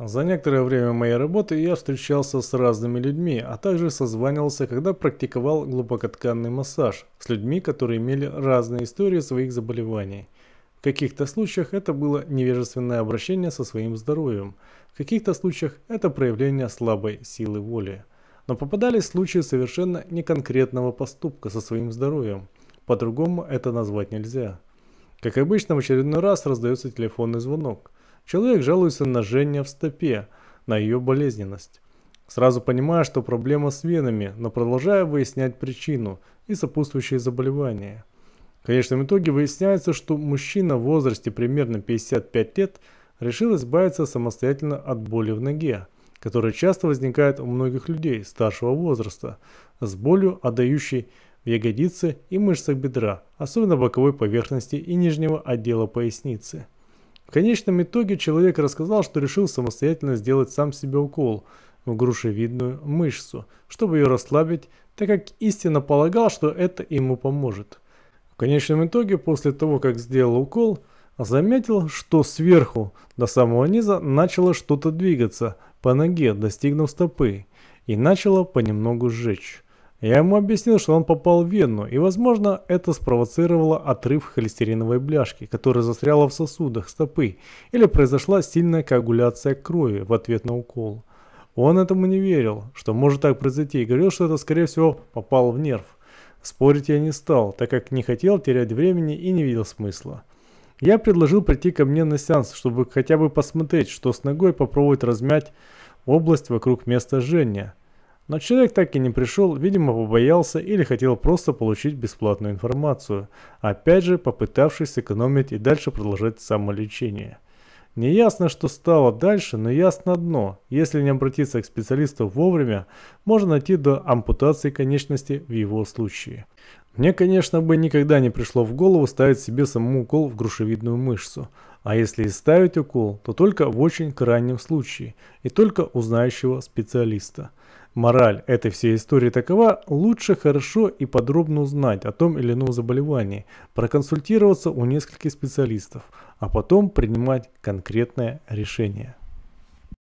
За некоторое время моей работы я встречался с разными людьми, а также созванивался, когда практиковал глубокотканный массаж с людьми, которые имели разные истории своих заболеваний. В каких-то случаях это было невежественное обращение со своим здоровьем, в каких-то случаях это проявление слабой силы воли. Но попадались случаи совершенно неконкретного поступка со своим здоровьем, по-другому это назвать нельзя. Как обычно, в очередной раз раздается телефонный звонок – Человек жалуется на жжение в стопе, на ее болезненность. Сразу понимая, что проблема с венами, но продолжая выяснять причину и сопутствующие заболевания. В конечном итоге выясняется, что мужчина в возрасте примерно 55 лет решил избавиться самостоятельно от боли в ноге, которая часто возникает у многих людей старшего возраста, с болью, отдающей в ягодице и мышцах бедра, особенно боковой поверхности и нижнего отдела поясницы. В конечном итоге человек рассказал, что решил самостоятельно сделать сам себе укол в грушевидную мышцу, чтобы ее расслабить, так как истинно полагал, что это ему поможет. В конечном итоге, после того, как сделал укол, заметил, что сверху до самого низа начало что-то двигаться по ноге, достигнув стопы, и начало понемногу сжечь. Я ему объяснил, что он попал в вену, и, возможно, это спровоцировало отрыв холестериновой бляшки, которая застряла в сосудах стопы, или произошла сильная коагуляция крови в ответ на укол. Он этому не верил, что может так произойти, и говорил, что это, скорее всего, попало в нерв. Спорить я не стал, так как не хотел терять времени и не видел смысла. Я предложил прийти ко мне на сеанс, чтобы хотя бы посмотреть, что с ногой попробовать размять область вокруг места жжения – но человек так и не пришел, видимо побоялся или хотел просто получить бесплатную информацию, опять же попытавшись сэкономить и дальше продолжать самолечение. Неясно, что стало дальше, но ясно одно. Если не обратиться к специалисту вовремя, можно найти до ампутации конечности в его случае. Мне, конечно, бы никогда не пришло в голову ставить себе самому укол в грушевидную мышцу. А если и ставить укол, то только в очень крайнем случае и только у знающего специалиста. Мораль этой всей истории такова, лучше хорошо и подробно узнать о том или ином заболевании, проконсультироваться у нескольких специалистов, а потом принимать конкретное решение.